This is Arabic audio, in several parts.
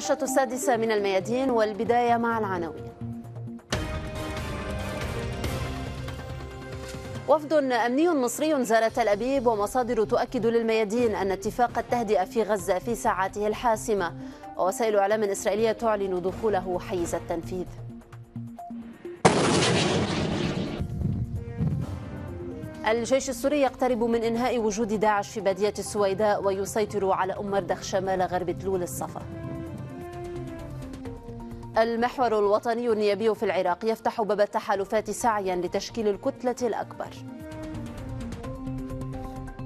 النشرة السادسة من الميادين والبداية مع العناوين وفد أمني مصري زار تل أبيب ومصادر تؤكد للميادين أن اتفاق التهدئة في غزة في ساعاته الحاسمة ووسائل إعلام إسرائيلية تعلن دخوله حيز التنفيذ الجيش السوري يقترب من إنهاء وجود داعش في بادية السويداء ويسيطر على أم مردخ شمال غرب تلول الصفا المحور الوطني النيابي في العراق يفتح باب التحالفات سعيا لتشكيل الكتلة الأكبر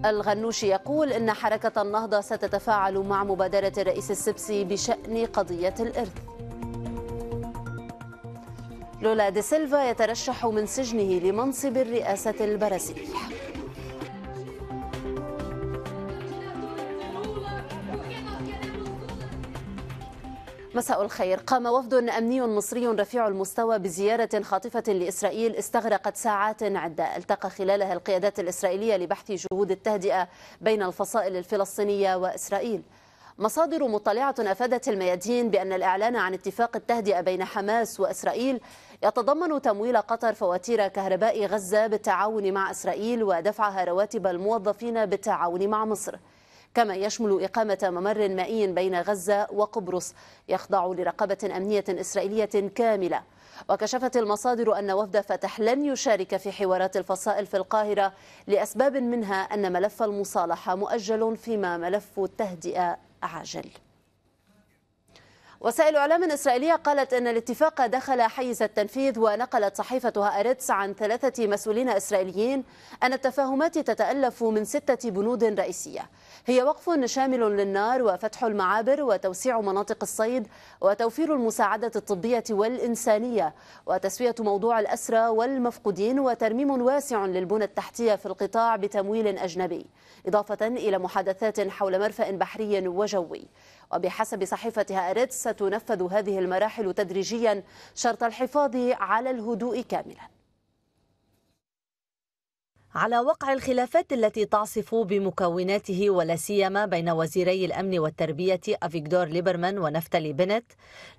الغنوشي يقول إن حركة النهضة ستتفاعل مع مبادرة الرئيس السبسي بشأن قضية الإرث لولا دي سيلفا يترشح من سجنه لمنصب الرئاسة البرازيلية مساء الخير قام وفد أمني مصري رفيع المستوى بزيارة خاطفة لإسرائيل استغرقت ساعات عدة التقى خلالها القيادات الإسرائيلية لبحث جهود التهدئة بين الفصائل الفلسطينية وإسرائيل مصادر مطلعة أفادت الميادين بأن الإعلان عن اتفاق التهدئة بين حماس وإسرائيل يتضمن تمويل قطر فواتير كهرباء غزة بالتعاون مع إسرائيل ودفعها رواتب الموظفين بالتعاون مع مصر كما يشمل إقامة ممر مائي بين غزة وقبرص يخضع لرقابة أمنية إسرائيلية كاملة وكشفت المصادر أن وفد فتح لن يشارك في حوارات الفصائل في القاهرة لأسباب منها أن ملف المصالحة مؤجل فيما ملف التهدئة عاجل وسائل إعلام إسرائيلية قالت أن الاتفاق دخل حيز التنفيذ ونقلت صحيفة هآرتس عن ثلاثة مسؤولين إسرائيليين أن التفاهمات تتألف من ستة بنود رئيسية هي وقف شامل للنار وفتح المعابر وتوسيع مناطق الصيد وتوفير المساعدة الطبية والإنسانية وتسوية موضوع الأسرى والمفقودين وترميم واسع للبنى التحتية في القطاع بتمويل أجنبي إضافة إلى محادثات حول مرفأ بحري وجوي وبحسب صحيفة هارتس ستنفذ هذه المراحل تدريجيا شرط الحفاظ على الهدوء كاملا على وقع الخلافات التي تعصف بمكوناته ولا سيما بين وزيري الامن والتربيه افيغدور ليبرمان ونفتلي بنت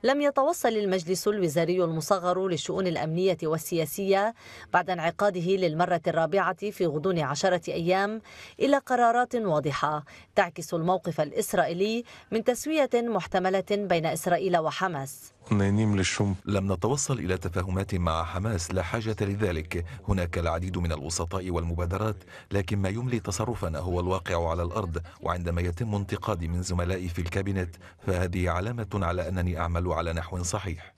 لم يتوصل المجلس الوزاري المصغر للشؤون الامنيه والسياسيه بعد انعقاده للمره الرابعه في غضون عشره ايام الى قرارات واضحه تعكس الموقف الاسرائيلي من تسويه محتمله بين اسرائيل وحماس لم نتوصل إلى تفاهمات مع حماس لا حاجة لذلك هناك العديد من الوسطاء والمبادرات لكن ما يملي تصرفنا هو الواقع على الأرض وعندما يتم انتقادي من زملائي في الكابينت فهذه علامة على أنني أعمل على نحو صحيح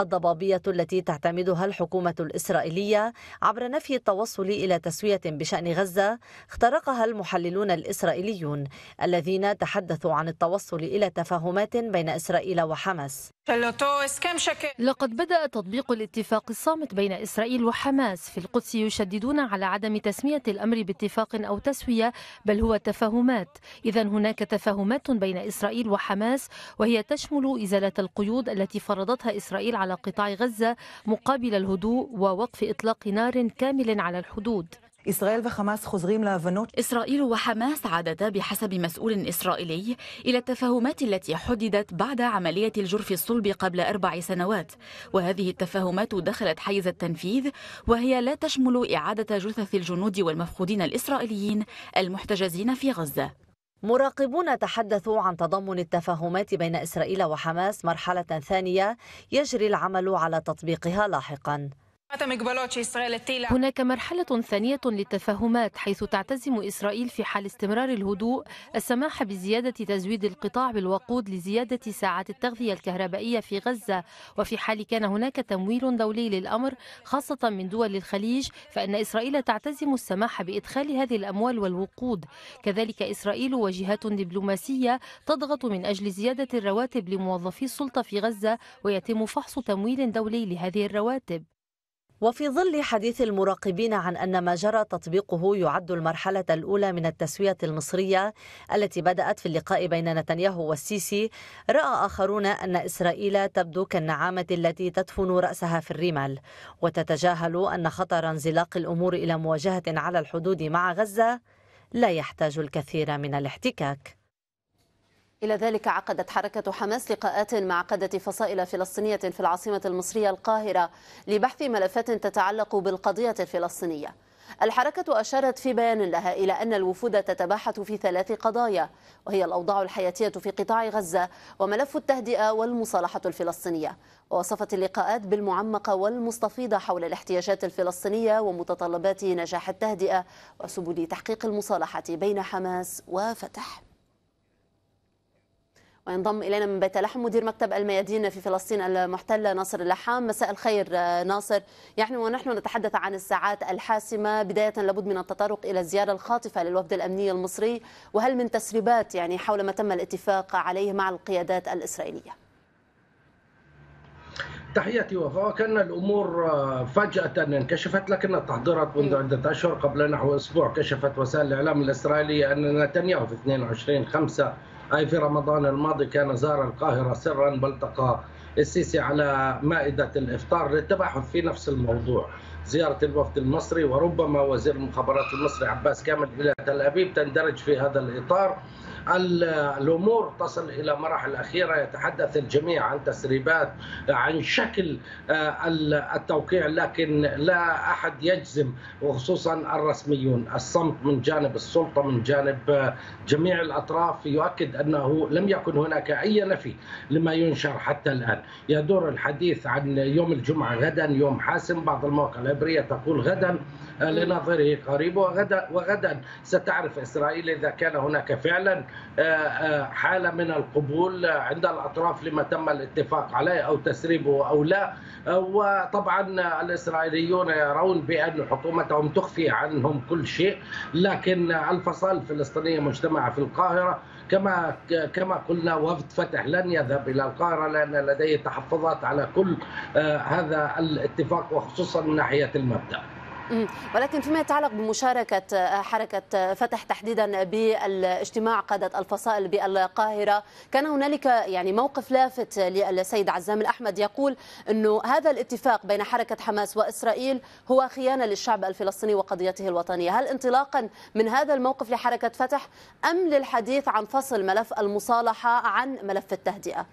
الضبابية التي تعتمدها الحكومة الإسرائيلية عبر نفي التوصل إلى تسوية بشأن غزة اخترقها المحللون الإسرائيليون الذين تحدثوا عن التوصل إلى تفاهمات بين إسرائيل وحماس لقد بدأ تطبيق الاتفاق الصامت بين إسرائيل وحماس في القدس يشددون على عدم تسمية الأمر باتفاق أو تسوية بل هو تفاهمات إذا هناك تفاهمات بين إسرائيل وحماس وهي تشمل إزالة القيود التي فرضتها إسرائيل على على قطاع غزة مقابل الهدوء ووقف إطلاق نار كامل على الحدود إسرائيل وحماس خزرين لافنوت إسرائيل وحماس عادتا بحسب مسؤول إسرائيلي إلى التفاهمات التي حددت بعد عملية الجرف الصلب قبل أربع سنوات وهذه التفاهمات دخلت حيز التنفيذ وهي لا تشمل إعادة جثث الجنود والمفقودين الإسرائيليين المحتجزين في غزة مراقبون تحدثوا عن تضمن التفاهمات بين إسرائيل وحماس مرحلة ثانية يجري العمل على تطبيقها لاحقاً هناك مرحلة ثانية للتفاهمات حيث تعتزم إسرائيل في حال استمرار الهدوء السماح بزيادة تزويد القطاع بالوقود لزيادة ساعات التغذية الكهربائية في غزة وفي حال كان هناك تمويل دولي للأمر خاصة من دول الخليج فإن إسرائيل تعتزم السماح بإدخال هذه الأموال والوقود كذلك إسرائيل وجهات دبلوماسية تضغط من أجل زيادة الرواتب لموظفي السلطة في غزة ويتم فحص تمويل دولي لهذه الرواتب وفي ظل حديث المراقبين عن أن ما جرى تطبيقه يعد المرحلة الأولى من التسوية المصرية التي بدأت في اللقاء بين نتنياهو والسيسي رأى آخرون أن إسرائيل تبدو كالنعامة التي تدفن رأسها في الرمال وتتجاهل أن خطر انزلاق الأمور إلى مواجهة على الحدود مع غزة لا يحتاج الكثير من الاحتكاك إلى ذلك عقدت حركة حماس لقاءات مع قادة فصائل فلسطينية في العاصمة المصرية القاهرة لبحث ملفات تتعلق بالقضية الفلسطينية الحركة أشارت في بيان لها إلى أن الوفود تتباحث في ثلاث قضايا وهي الأوضاع الحياتية في قطاع غزة وملف التهدئة والمصالحة الفلسطينية ووصفت اللقاءات بالمعمقة والمستفيضة حول الاحتياجات الفلسطينية ومتطلبات نجاح التهدئة وسبل تحقيق المصالحة بين حماس وفتح وينضم إلينا من بيت لحم مدير مكتب الميادين في فلسطين المحتلة ناصر اللحام مساء الخير آه، ناصر يعني ونحن نتحدث عن الساعات الحاسمة بداية لابد من التطرق إلى الزيارة الخاطفة للوفد الأمني المصري وهل من تسريبات يعني حول ما تم الاتفاق عليه مع القيادات الإسرائيلية تحياتي وفاء كان الامور آه، فجاه انكشفت لكن التحضيرات منذ عده اشهر قبل نحو اسبوع كشفت وسائل الاعلام الاسرائيليه ان نتنياهو في 22 5 أي في رمضان الماضي كان زار القاهرة سرا والتقى السيسي على مائدة الإفطار للتباحث في نفس الموضوع زيارة الوفد المصري وربما وزير المخابرات المصري عباس كامل إلى تل أبيب تندرج في هذا الإطار الامور تصل الى مراحل اخيره يتحدث الجميع عن تسريبات عن شكل آه، التوقيع لكن لا احد يجزم وخصوصا الرسميون الصمت من جانب السلطه من جانب آه، جميع الاطراف يؤكد انه لم يكن هناك اي نفي لما ينشر حتى الان يدور الحديث عن يوم الجمعه غدا يوم حاسم بعض المواقع العبريه تقول غدا لنظره قريب وغدا وغدا ستعرف اسرائيل اذا كان هناك فعلا آه، آه، حاله من القبول عند الاطراف لما تم الاتفاق عليه او تسريبه او لا آه، وطبعا الاسرائيليون يرون بان حكومتهم تخفي عنهم كل شيء لكن الفصائل الفلسطينيه مجتمعه في القاهره كما كما قلنا وفد فتح لن يذهب الى القاهره لان لديه تحفظات على كل هذا الاتفاق وخصوصا من ناحيه المبدا. ولكن فيما يتعلق بمشاركة آه، حركة آه، فتح تحديدا بالاجتماع قادة الفصائل بالقاهرة كان هنالك يعني موقف لافت للسيد عزام الأحمد يقول أنه هذا الاتفاق بين حركة حماس وإسرائيل هو خيانة للشعب الفلسطيني وقضيته الوطنية هل انطلاقا من هذا الموقف لحركة فتح أم للحديث عن فصل ملف المصالحة عن ملف التهدئة؟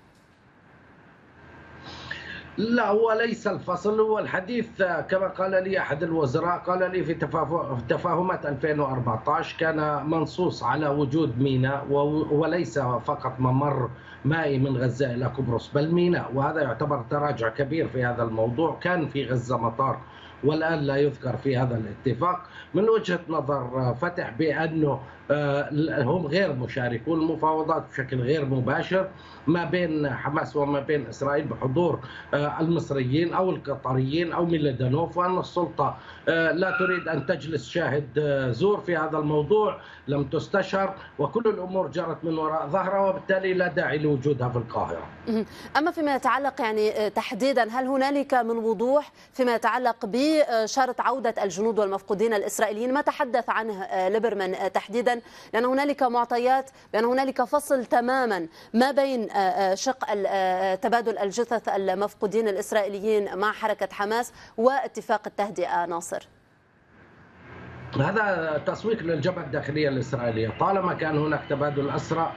لا هو ليس الفصل هو الحديث كما قال لي أحد الوزراء قال لي في تفاهمات 2014 كان منصوص على وجود ميناء وليس فقط ممر مائي من غزة إلى قبرص بل ميناء وهذا يعتبر تراجع كبير في هذا الموضوع كان في غزة مطار والآن لا يذكر في هذا الاتفاق من وجهة نظر فتح بأنه آه، هم غير مشاركون المفاوضات بشكل غير مباشر ما بين حماس وما بين اسرائيل بحضور آه، المصريين او القطريين او من لدنوف وان السلطه آه، لا تريد ان تجلس شاهد زور في هذا الموضوع لم تستشر وكل الامور جرت من وراء ظهرها وبالتالي لا داعي لوجودها في القاهره. اما فيما يتعلق يعني تحديدا هل هنالك من وضوح فيما يتعلق بشرط عوده الجنود والمفقودين الاسرائيليين ما تحدث عنه ليبرمان تحديدا جدا لأن هنالك معطيات بأن هنالك فصل تماما ما بين آه، آه، شق آه، تبادل الجثث المفقودين الإسرائيليين مع حركة حماس واتفاق التهدئة ناصر هذا تسويق للجبهة الداخلية الإسرائيلية طالما كان هناك تبادل أسرى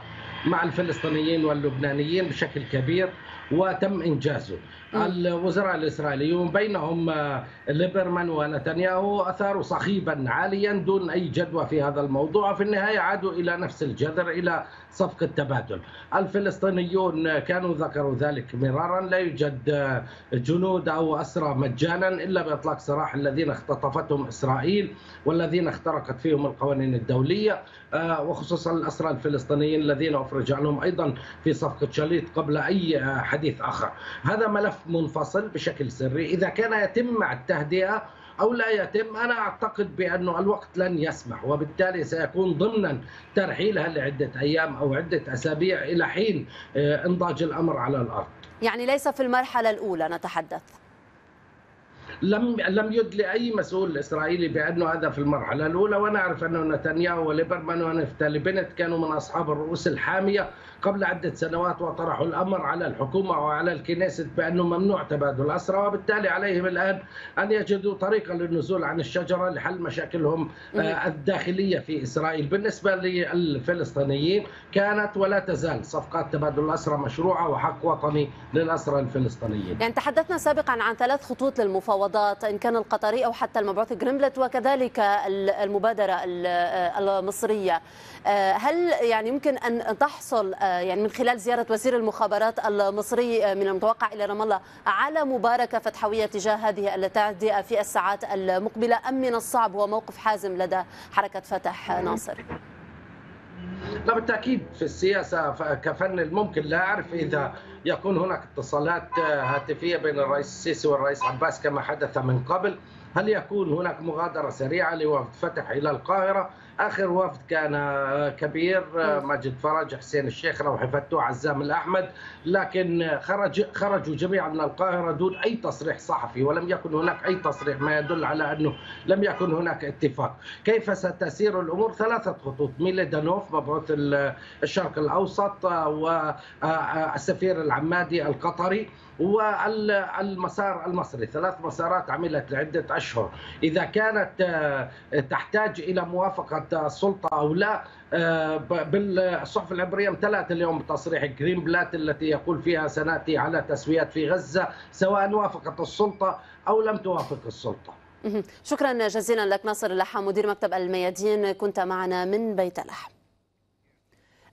مع الفلسطينيين واللبنانيين بشكل كبير وتم إنجازه الوزراء الاسرائيليون بينهم آه، ليبرمان ونتنياهو اثاروا صخيبا عاليا دون اي جدوى في هذا الموضوع في النهايه عادوا الى نفس الجذر الى صفقه تبادل الفلسطينيون كانوا ذكروا ذلك مرارا لا يوجد آه، جنود او اسرى مجانا الا باطلاق سراح الذين اختطفتهم اسرائيل والذين اخترقت فيهم القوانين الدوليه آه، وخصوصا الاسرى الفلسطينيين الذين افرج عنهم ايضا في صفقه شليط قبل اي حديث اخر هذا ملف بحث منفصل بشكل سري إذا كان يتم التهدئة أو لا يتم أنا أعتقد بأن الوقت لن يسمح وبالتالي سيكون ضمنا ترحيلها لعدة أيام أو عدة أسابيع إلى حين آه، انضاج الأمر على الأرض يعني ليس في المرحلة الأولى نتحدث لم لم يدلي اي مسؤول اسرائيلي بانه هذا في المرحله الاولى ونعرف ان انه نتنياهو وليبرمان ونفتالي بنت كانوا من اصحاب الرؤوس الحاميه قبل عدة سنوات وطرحوا الأمر على الحكومة وعلى الكنيسة بأنه ممنوع تبادل الأسرى وبالتالي عليهم الآن أن يجدوا طريقة للنزول عن الشجرة لحل مشاكلهم آه، الداخلية في إسرائيل بالنسبة للفلسطينيين كانت ولا تزال صفقات تبادل الأسرى مشروعة وحق وطني للأسرى الفلسطينيين يعني تحدثنا سابقا عن ثلاث خطوط للمفاوضات إن كان القطري أو حتى المبعوث جريملت وكذلك المبادرة آه، المصرية آه، هل يعني يمكن أن تحصل يعني من خلال زيارة وزير المخابرات المصري آه، من المتوقع إلى رام الله على مباركة فتحوية تجاه هذه التعدئة في الساعات المقبلة أم من الصعب هو موقف حازم لدى حركة فتح ناصر؟ لا بالتاكيد في السياسه كفن الممكن لا اعرف اذا يكون هناك اتصالات آه، هاتفيه بين الرئيس السيسي والرئيس عباس كما حدث من قبل هل يكون هناك مغادره سريعه لوفد فتح الى القاهره اخر وفد كان آه، كبير آه، نعم. ماجد فرج حسين الشيخ روحي فتوح عزام الاحمد لكن خرج خرجوا جميعا من القاهره دون اي تصريح صحفي ولم يكن هناك اي تصريح ما يدل على انه لم يكن هناك اتفاق كيف ستسير الامور ثلاثه خطوط ميلدانوف مبعوث الشرق الاوسط آه، والسفير العمادي القطري وعلى المسار المصري ثلاث مسارات عملت لعدة أشهر إذا كانت آه، تحتاج إلى موافقة السلطة أو لا آه، بالصحف العبرية امتلأت اليوم بتصريح جرين بلات التي يقول فيها سنأتي على تسويات في غزة سواء وافقت السلطة أو لم توافق السلطة شكرا جزيلا لك ناصر اللحام مدير مكتب الميادين كنت معنا من بيت لحم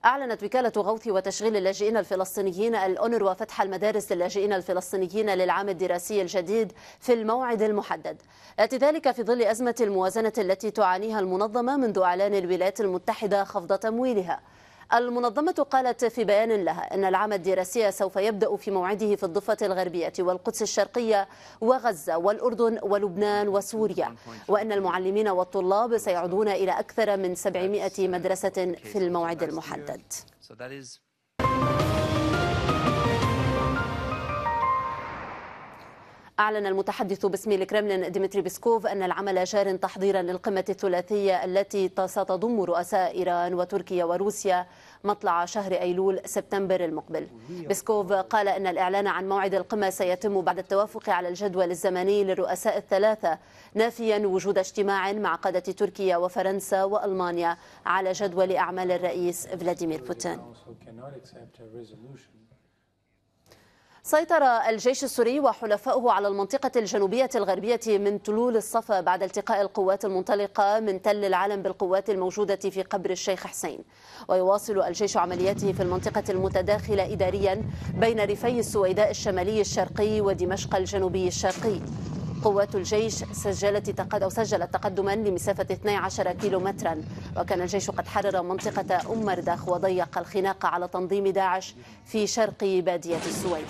أعلنت وكالة غوث وتشغيل اللاجئين الفلسطينيين الأونروا فتح المدارس للاجئين الفلسطينيين للعام الدراسي الجديد في الموعد المحدد يأتي ذلك في ظل أزمة الموازنة التي تعانيها المنظمة منذ إعلان الولايات المتحدة خفض تمويلها المنظمة قالت في بيان لها أن العام الدراسي سوف يبدأ في موعده في الضفة الغربية والقدس الشرقية وغزة والأردن ولبنان وسوريا وأن المعلمين والطلاب سيعودون إلى أكثر من 700 مدرسة في الموعد المحدد. أعلن المتحدث باسم الكرملين ديمتري بيسكوف أن العمل جار تحضيرا للقمة الثلاثية التي ستضم رؤساء إيران وتركيا وروسيا مطلع شهر أيلول سبتمبر المقبل بيسكوف قال أن الإعلان عن موعد القمة سيتم بعد التوافق على الجدول الزمني للرؤساء الثلاثة نافيا وجود اجتماع مع قادة تركيا وفرنسا وألمانيا على جدول أعمال الرئيس فلاديمير بوتين سيطر الجيش السوري وحلفائه على المنطقة الجنوبية الغربية من تلول الصفا بعد التقاء القوات المنطلقة من تل العلم بالقوات الموجودة في قبر الشيخ حسين ويواصل الجيش عملياته في المنطقة المتداخلة إداريا بين ريفي السويداء الشمالي الشرقي ودمشق الجنوبي الشرقي قوات الجيش سجلت تقد أو سجلت تقدما لمسافة 12 مترا وكان الجيش قد حرر منطقة أم مردخ وضيق الخناق على تنظيم داعش في شرق بادية السويد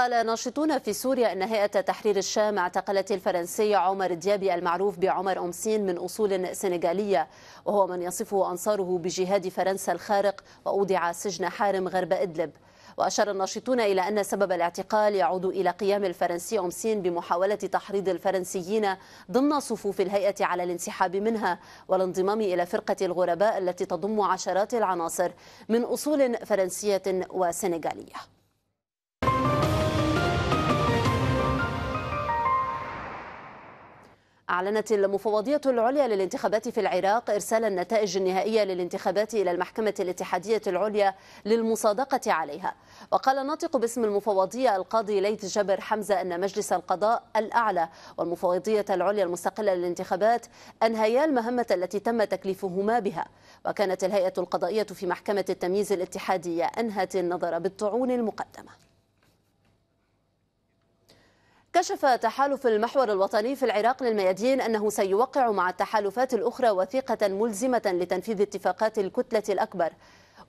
قال ناشطون في سوريا أن هيئة تحرير الشام اعتقلت الفرنسي عمر ديابي المعروف بعمر أمسين من أصول سنغالية وهو من يصفه أنصاره بجهاد فرنسا الخارق وأودع سجن حارم غرب إدلب وأشار الناشطون إلى أن سبب الاعتقال يعود إلى قيام الفرنسي أمسين بمحاولة تحريض الفرنسيين ضمن صفوف الهيئة على الانسحاب منها والانضمام إلى فرقة الغرباء التي تضم عشرات العناصر من أصول فرنسية وسنغالية أعلنت المفوضية العليا للانتخابات في العراق إرسال النتائج النهائية للانتخابات إلى المحكمة الاتحادية العليا للمصادقة عليها وقال ناطق باسم المفوضية القاضي ليث جبر حمزة أن مجلس القضاء الأعلى والمفوضية العليا المستقلة للانتخابات أنهيا المهمة التي تم تكليفهما بها وكانت الهيئة القضائية في محكمة التمييز الاتحادية أنهت النظر بالطعون المقدمة كشف تحالف المحور الوطني في العراق للميادين أنه سيوقع مع التحالفات الأخرى وثيقة ملزمة لتنفيذ اتفاقات الكتلة الأكبر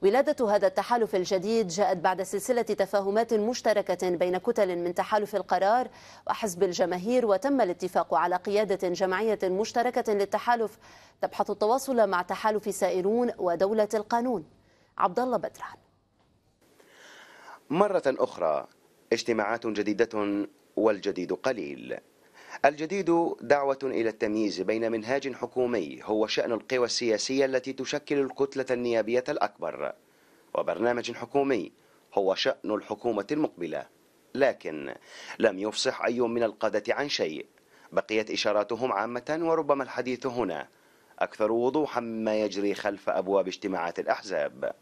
ولادة هذا التحالف الجديد جاءت بعد سلسلة تفاهمات مشتركة بين كتل من تحالف القرار وحزب الجماهير وتم الاتفاق على قيادة جمعية مشتركة للتحالف تبحث التواصل مع تحالف سائرون ودولة القانون عبد الله بدران مرة أخرى اجتماعات جديدة والجديد قليل الجديد دعوة إلى التمييز بين منهاج حكومي هو شأن القوى السياسية التي تشكل الكتلة النيابية الأكبر وبرنامج حكومي هو شأن الحكومة المقبلة لكن لم يفصح أي من القادة عن شيء بقيت إشاراتهم عامة وربما الحديث هنا أكثر وضوحا مما يجري خلف أبواب اجتماعات الأحزاب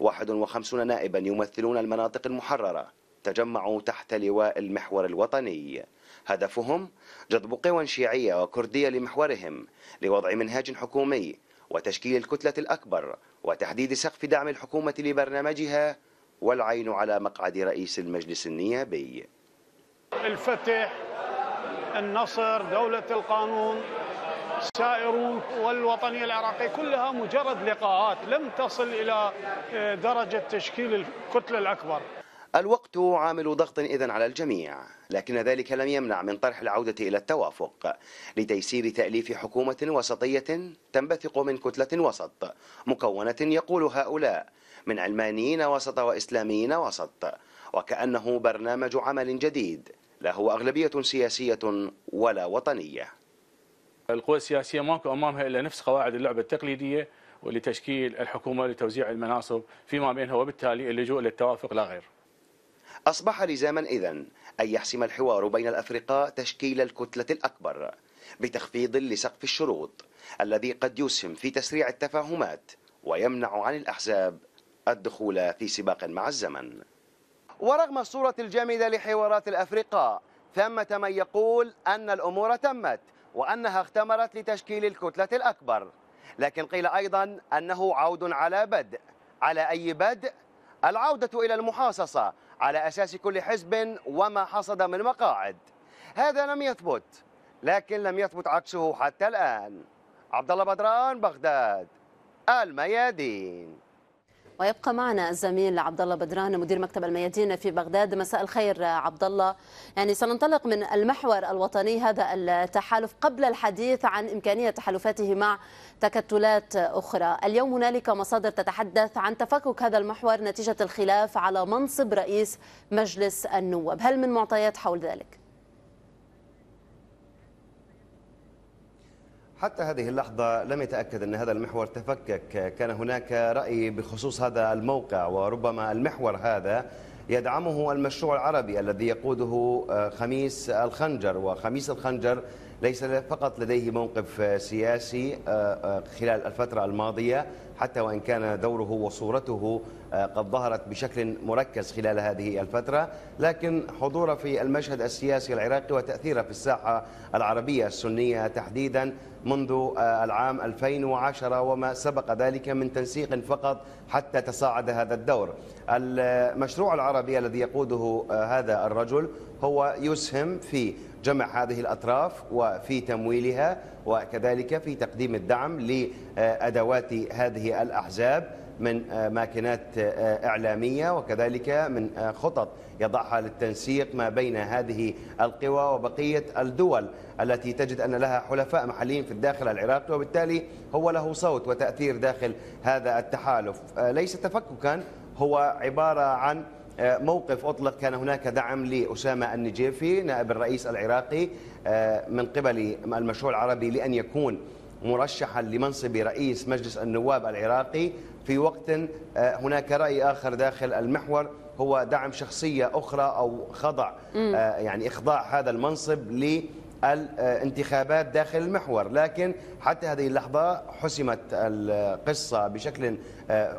51 نائبا يمثلون المناطق المحررة تجمعوا تحت لواء المحور الوطني هدفهم جذب قوى شيعية وكردية لمحورهم لوضع منهاج حكومي وتشكيل الكتلة الأكبر وتحديد سقف دعم الحكومة لبرنامجها والعين على مقعد رئيس المجلس النيابي الفتح النصر دولة القانون سائرون والوطنية العراقية كلها مجرد لقاءات لم تصل إلى درجة تشكيل الكتلة الأكبر الوقت عامل ضغط إذا على الجميع لكن ذلك لم يمنع من طرح العودة إلى التوافق لتيسير تأليف حكومة وسطية تنبثق من كتلة وسط مكونة يقول هؤلاء من علمانيين وسط وإسلاميين وسط وكأنه برنامج عمل جديد لا هو أغلبية سياسية ولا وطنية القوى السياسية ماكو أمامها إلا نفس قواعد اللعبة التقليدية ولتشكيل الحكومة لتوزيع المناصب فيما بينها وبالتالي اللجوء للتوافق لا غير أصبح لزاما إذا أن يحسم الحوار بين الأفرقاء تشكيل الكتلة الأكبر بتخفيض لسقف الشروط الذي قد يسهم في تسريع التفاهمات ويمنع عن الأحزاب الدخول في سباق مع الزمن ورغم الصورة الجامدة لحوارات الأفرقاء ثمة من يقول أن الأمور تمت وأنها اختمرت لتشكيل الكتلة الأكبر لكن قيل أيضا أنه عود على بدء على أي بدء؟ العودة إلى المحاصصة على أساس كل حزب وما حصد من مقاعد هذا لم يثبت لكن لم يثبت عكسه حتى الآن عبد الله بدران بغداد الميادين ويبقى معنا الزميل عبد الله بدران مدير مكتب الميادين في بغداد مساء الخير عبد الله يعني سننطلق من المحور الوطني هذا التحالف قبل الحديث عن امكانيه تحالفاته مع تكتلات اخرى اليوم هنالك مصادر تتحدث عن تفكك هذا المحور نتيجه الخلاف على منصب رئيس مجلس النواب هل من معطيات حول ذلك حتى هذه اللحظة لم يتأكد أن هذا المحور تفكك كان هناك رأي بخصوص هذا الموقع وربما المحور هذا يدعمه المشروع العربي الذي يقوده آه، خميس الخنجر وخميس الخنجر ليس فقط لديه موقف آه، سياسي آه، آه، خلال الفترة الماضية حتى وإن كان دوره وصورته قد ظهرت بشكل مركز خلال هذه الفترة لكن حضوره في المشهد السياسي العراقي وتأثيره في الساحة العربية السنية تحديدا منذ العام 2010 وما سبق ذلك من تنسيق فقط حتى تصاعد هذا الدور المشروع العربي الذي يقوده هذا الرجل هو يسهم في جمع هذه الأطراف وفي تمويلها وكذلك في تقديم الدعم لأدوات هذه الأحزاب من ماكينات إعلامية وكذلك من خطط يضعها للتنسيق ما بين هذه القوى وبقية الدول التي تجد أن لها حلفاء محليين في الداخل العراقي وبالتالي هو له صوت وتأثير داخل هذا التحالف ليس تفككا هو عبارة عن آه، موقف أطلق كان هناك دعم لأسامة النجيفي نائب الرئيس العراقي آه، من قبل المشروع العربي لأن يكون مرشحا لمنصب رئيس مجلس النواب العراقي في وقت آه، هناك رأي آخر داخل المحور هو دعم شخصية أخرى أو خضع يعني إخضاع هذا المنصب ل الانتخابات داخل المحور لكن حتى هذه اللحظة حسمت القصة بشكل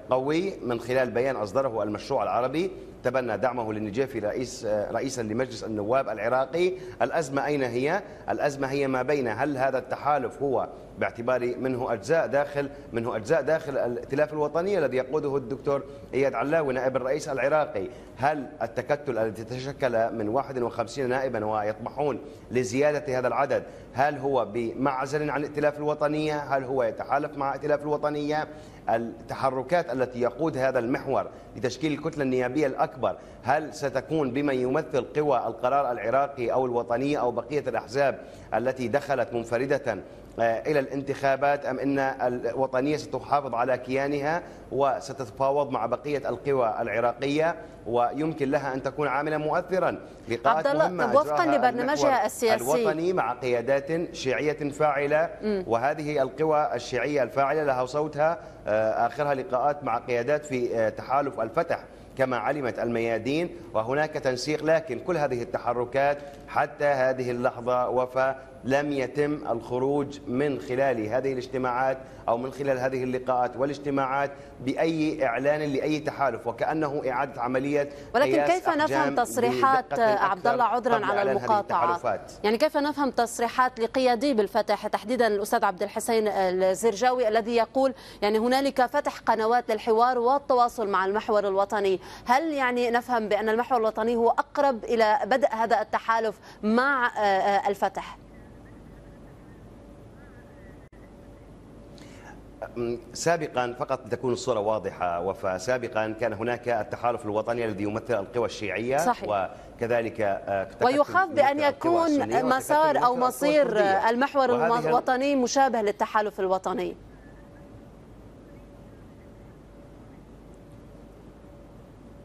قوي من خلال بيان أصدره المشروع العربي تبنى دعمه للنجافي رئيس رئيسا لمجلس النواب العراقي الأزمة أين هي؟ الأزمة هي ما بين هل هذا التحالف هو باعتبار منه أجزاء داخل منه أجزاء داخل الائتلاف الوطني الذي يقوده الدكتور إياد علاوي نائب الرئيس العراقي هل التكتل الذي تشكل من 51 نائبا ويطمحون لزيادة هذا العدد هل هو بمعزل عن الائتلاف الوطنية هل هو يتحالف مع الائتلاف الوطنية التحركات التي يقود هذا المحور لتشكيل الكتلة النيابية الأكبر هل ستكون بمن يمثل قوى القرار العراقي أو الوطنية أو بقية الأحزاب التي دخلت منفردة آه، إلى الانتخابات أم أن الوطنية ستحافظ على كيانها وستتفاوض مع بقية القوى العراقية ويمكن لها أن تكون عاملا مؤثرا لقاءات مهمة وفقا لبرنامجها السياسي الوطني مع قيادات شيعية فاعلة وهذه القوى الشيعية الفاعلة لها صوتها آه، آخرها لقاءات مع قيادات في آه، تحالف الفتح كما علمت الميادين وهناك تنسيق لكن كل هذه التحركات حتى هذه اللحظة وفى لم يتم الخروج من خلال هذه الاجتماعات أو من خلال هذه اللقاءات والاجتماعات بأي إعلان لأي تحالف وكأنه إعادة عملية ولكن كيف نفهم تصريحات عبد الله عذرا على المقاطعة يعني كيف نفهم تصريحات لقيادي بالفتح تحديدا الأستاذ عبد الحسين الزرجاوي الذي يقول يعني هنالك فتح قنوات للحوار والتواصل مع المحور الوطني هل يعني نفهم بأن المحور الوطني هو أقرب إلى بدء هذا التحالف مع آه، آه، الفتح سابقا فقط لتكون الصورة واضحة وفا سابقا كان هناك التحالف الوطني الذي يمثل القوى الشيعية صحيح. وكذلك آه، ويخاف بأن يكون مسار أو مصير المحور الوطني مشابه للتحالف الوطني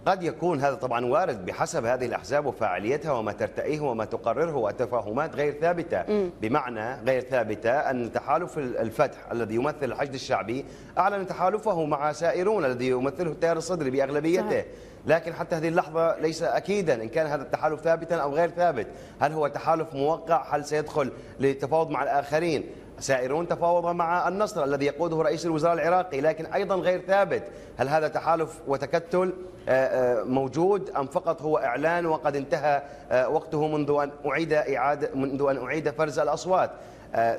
قد يكون هذا طبعا وارد بحسب هذه الأحزاب وفاعليتها وما ترتئيه وما تقرره وتفاهمات غير ثابتة م. بمعنى غير ثابتة أن تحالف الفتح الذي يمثل الحشد الشعبي أعلن تحالفه مع سائرون الذي يمثله التيار الصدري بأغلبيته صحيح. لكن حتى هذه اللحظة ليس أكيدا إن كان هذا التحالف ثابتا أو غير ثابت هل هو تحالف موقع هل سيدخل للتفاوض مع الآخرين سائرون تفاوض مع النصر الذي يقوده رئيس الوزراء العراقي لكن أيضا غير ثابت هل هذا تحالف وتكتل آه، آه، موجود أم فقط هو إعلان وقد انتهى آه، وقته منذ أن أعيد إعادة منذ أن أعيد فرز الأصوات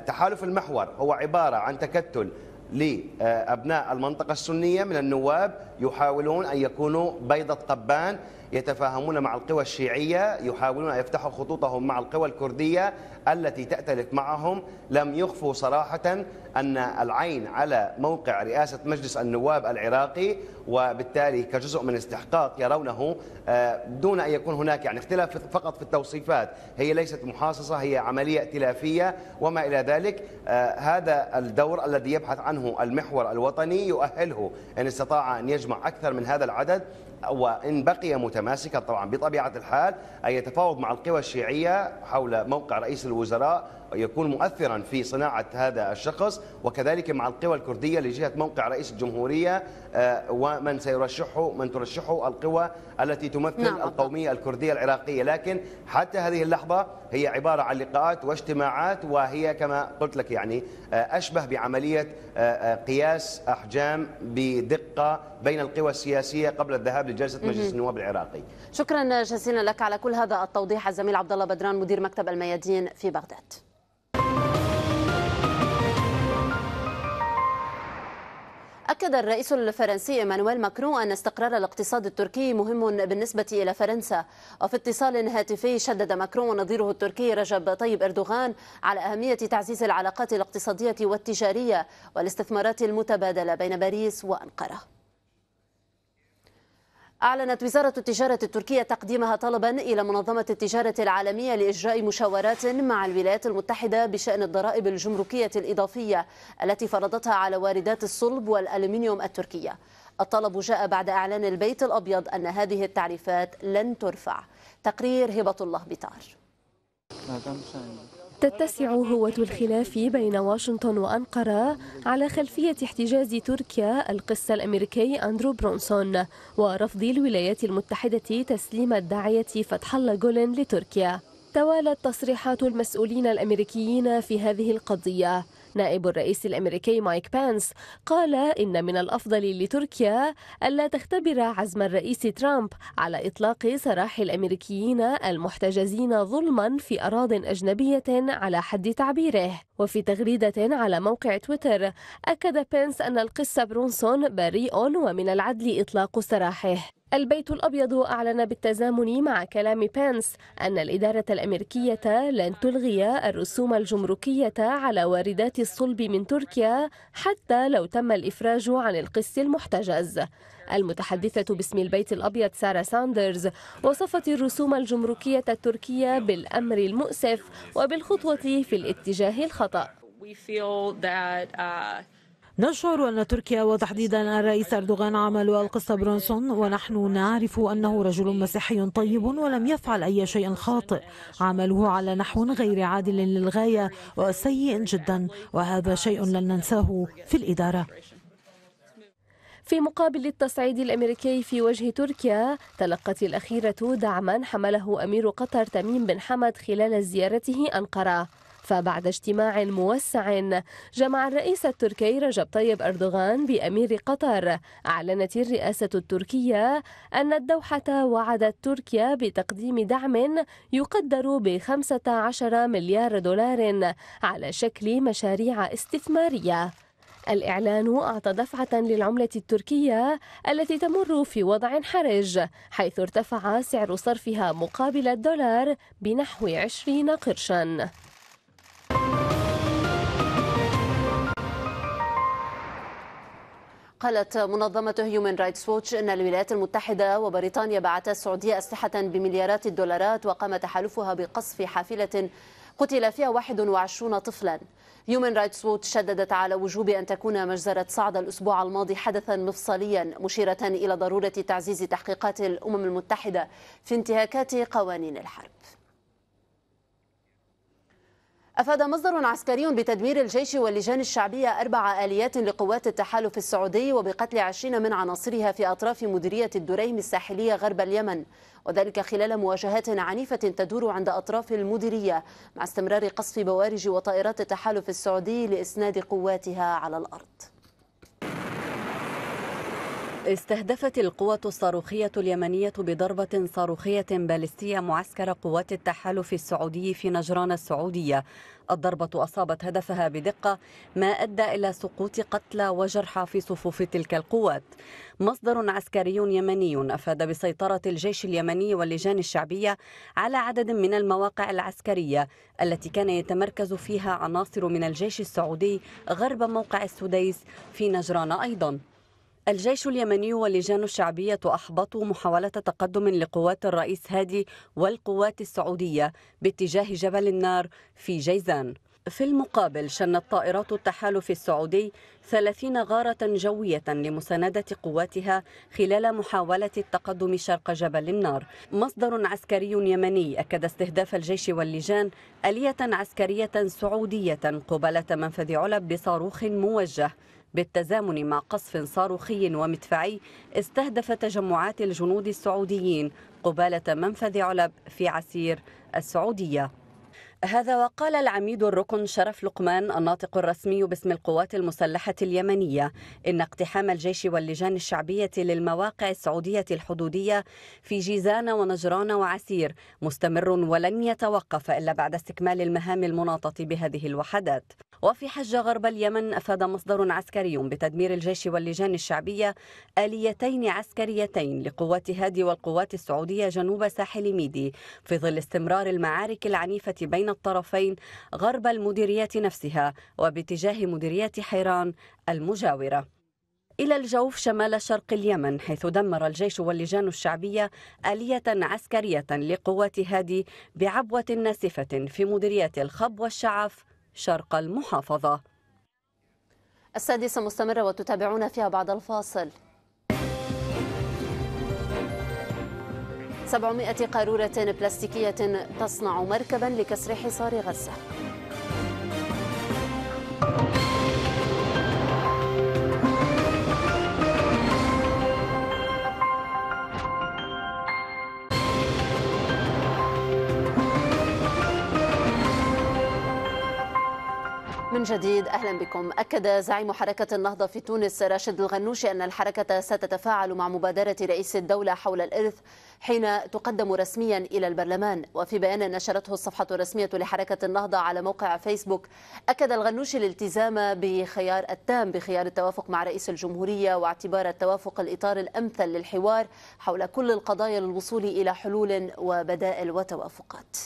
تحالف المحور هو عبارة عن تكتل لأبناء المنطقة السنية من النواب يحاولون أن يكونوا بيضة طبان يتفاهمون مع القوى الشيعية يحاولون أن يفتحوا خطوطهم مع القوى الكردية التي تأتلف معهم لم يخفوا صراحة أن العين على موقع رئاسة مجلس النواب العراقي وبالتالي كجزء من استحقاق يرونه آه، دون أن يكون هناك يعني اختلاف فقط في التوصيفات هي ليست محاصصة هي عملية ائتلافية وما إلى ذلك آه، هذا الدور الذي يبحث عنه المحور الوطني يؤهله إن استطاع أن يجمع يجمع أكثر من هذا العدد وإن بقي متماسكا طبعا بطبيعة الحال أن يتفاوض مع القوى الشيعية حول موقع رئيس الوزراء يكون مؤثرا في صناعة هذا الشخص وكذلك مع القوى الكردية لجهة موقع رئيس الجمهورية آه، ومن سيرشحه من ترشحه القوى التي تمثل نعم. القومية الكردية العراقية لكن حتى هذه اللحظة هي عبارة عن لقاءات واجتماعات وهي كما قلت لك يعني آه، أشبه بعملية آه، قياس أحجام بدقة بين القوى السياسية قبل الذهاب لجلسة مجلس النواب العراقي شكرا جزيلا لك على كل هذا التوضيح الزميل عبد الله بدران مدير مكتب الميادين في بغداد أكد الرئيس الفرنسي إيمانويل ماكرون أن استقرار الاقتصاد التركي مهم بالنسبة إلى فرنسا وفي اتصال هاتفي شدد ماكرون ونظيره التركي رجب طيب أردوغان على أهمية تعزيز العلاقات الاقتصادية والتجارية والاستثمارات المتبادلة بين باريس وأنقرة أعلنت وزارة التجارة التركية تقديمها طلبا إلى منظمة التجارة العالمية لإجراء مشاورات مع الولايات المتحدة بشأن الضرائب الجمركية الإضافية التي فرضتها على واردات الصلب والألمنيوم التركية. الطلب جاء بعد إعلان البيت الأبيض أن هذه التعريفات لن ترفع. تقرير هبة الله بتار. تتسع هوة الخلاف بين واشنطن وأنقرة على خلفية احتجاز تركيا القس الأمريكي أندرو برونسون ورفض الولايات المتحدة تسليم الداعية فتح الله جولن لتركيا توالت تصريحات المسؤولين الأمريكيين في هذه القضية نائب الرئيس الأمريكي مايك بانس قال إن من الأفضل لتركيا ألا تختبر عزم الرئيس ترامب على إطلاق سراح الأمريكيين المحتجزين ظلما في أراض أجنبية على حد تعبيره وفي تغريدة على موقع تويتر أكد بينس أن القس برونسون بريء ومن العدل إطلاق سراحه البيت الأبيض أعلن بالتزامن مع كلام بينس أن الإدارة الأمريكية لن تلغي الرسوم الجمركية على واردات الصلب من تركيا حتى لو تم الإفراج عن القس المحتجز المتحدثة باسم البيت الأبيض سارة ساندرز وصفت الرسوم الجمركية التركية بالأمر المؤسف وبالخطوة في الاتجاه الخطأ uh, نشعر أن تركيا وتحديدا الرئيس أردوغان عمل القصة برونسون ونحن نعرف أنه رجل مسيحي طيب ولم يفعل أي شيء خاطئ عمله على نحو غير عادل للغاية وسيء جدا وهذا شيء لن ننساه في الإدارة في مقابل التصعيد الأمريكي في وجه تركيا تلقت الأخيرة دعما حمله أمير قطر تميم بن حمد خلال زيارته أنقرة فبعد اجتماع موسع جمع الرئيس التركي رجب طيب أردوغان بأمير قطر أعلنت الرئاسة التركية أن الدوحة وعدت تركيا بتقديم دعم يقدر ب 15 مليار دولار على شكل مشاريع استثمارية الإعلان أعطى دفعة للعملة التركية التي تمر في وضع حرج حيث ارتفع سعر صرفها مقابل الدولار بنحو 20 قرشاً قالت منظمة هيومن رايتس ووتش أن الولايات المتحدة وبريطانيا بعتا السعودية أسلحة بمليارات الدولارات وقام تحالفها بقصف حافلة قتل فيها 21 طفلا يومن رايتس ووت شددت على وجوب أن تكون مجزرة صعدة الأسبوع الماضي حدثا مفصليا مشيرة إلى ضرورة تعزيز تحقيقات الأمم المتحدة في انتهاكات قوانين الحرب أفاد مصدر عسكري بتدمير الجيش واللجان الشعبية أربع آليات لقوات التحالف السعودي وبقتل عشرين من عناصرها في أطراف مديرية الدريم الساحلية غرب اليمن وذلك خلال مواجهات عنيفة تدور عند أطراف المديرية مع استمرار قصف بوارج وطائرات التحالف السعودي لإسناد قواتها على الأرض استهدفت القوة الصاروخية اليمنية بضربة صاروخية بالستية معسكر قوات التحالف السعودي في نجران السعودية الضربة أصابت هدفها بدقة ما أدى إلى سقوط قتلى وجرحى في صفوف تلك القوات مصدر عسكري يمني أفاد بسيطرة الجيش اليمني واللجان الشعبية على عدد من المواقع العسكرية التي كان يتمركز فيها عناصر من الجيش السعودي غرب موقع السديس في نجران أيضاً الجيش اليمني واللجان الشعبية أحبطوا محاولة تقدم لقوات الرئيس هادي والقوات السعودية باتجاه جبل النار في جيزان في المقابل شنت طائرات التحالف السعودي 30 غارة جوية لمساندة قواتها خلال محاولة التقدم شرق جبل النار مصدر عسكري يمني أكد استهداف الجيش واللجان آلية عسكرية سعودية قبالة منفذ علب بصاروخ موجه بالتزامن مع قصف صاروخي ومدفعي استهدف تجمعات الجنود السعوديين قبالة منفذ علب في عسير السعودية هذا وقال العميد الركن شرف لقمان الناطق الرسمي باسم القوات المسلحة اليمنية إن اقتحام الجيش واللجان الشعبية للمواقع السعودية الحدودية في جيزان ونجران وعسير مستمر ولن يتوقف إلا بعد استكمال المهام المناطة بهذه الوحدات وفي حج غرب اليمن أفاد مصدر عسكري بتدمير الجيش واللجان الشعبية آليتين عسكريتين لقوات هادي والقوات السعودية جنوب ساحل ميدي في ظل استمرار المعارك العنيفة بين الطرفين غرب المديريات نفسها وباتجاه مديريات حيران المجاورة إلى الجوف شمال شرق اليمن حيث دمر الجيش واللجان الشعبية آلية عسكرية لقوات هادي بعبوة ناسفة في مديريات الخب والشعف شرق المحافظة السادسة مستمرة وتتابعون فيها بعد الفاصل 700 قارورة بلاستيكية تصنع مركبا لكسر حصار غزة من جديد اهلا بكم اكد زعيم حركه النهضه في تونس راشد الغنوشي ان الحركه ستتفاعل مع مبادره رئيس الدوله حول الارث حين تقدم رسميا الى البرلمان وفي بيان نشرته الصفحه الرسميه لحركه النهضه على موقع فيسبوك اكد الغنوشي الالتزام بخيار التام بخيار التوافق مع رئيس الجمهوريه واعتبار التوافق الاطار الامثل للحوار حول كل القضايا للوصول الى حلول وبدائل وتوافقات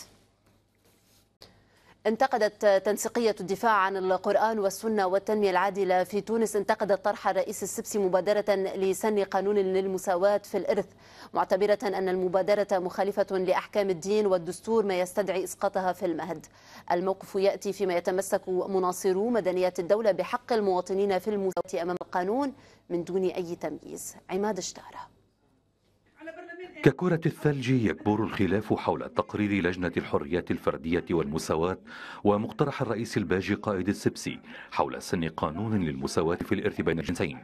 انتقدت تنسيقية الدفاع عن القرآن والسنة والتنمية العادلة في تونس انتقدت طرح الرئيس السبسي مبادرة لسن قانون للمساواة في الإرث معتبرة أن المبادرة مخالفة لأحكام الدين والدستور ما يستدعي إسقاطها في المهد الموقف يأتي فيما يتمسك مناصرو مدنية الدولة بحق المواطنين في المساواة أمام القانون من دون أي تمييز عماد اشتهره ككرة الثلج يكبر الخلاف حول تقرير لجنة الحريات الفردية والمساواة ومقترح الرئيس الباجي قائد السبسي حول سن قانون للمساواة في الإرث بين الجنسين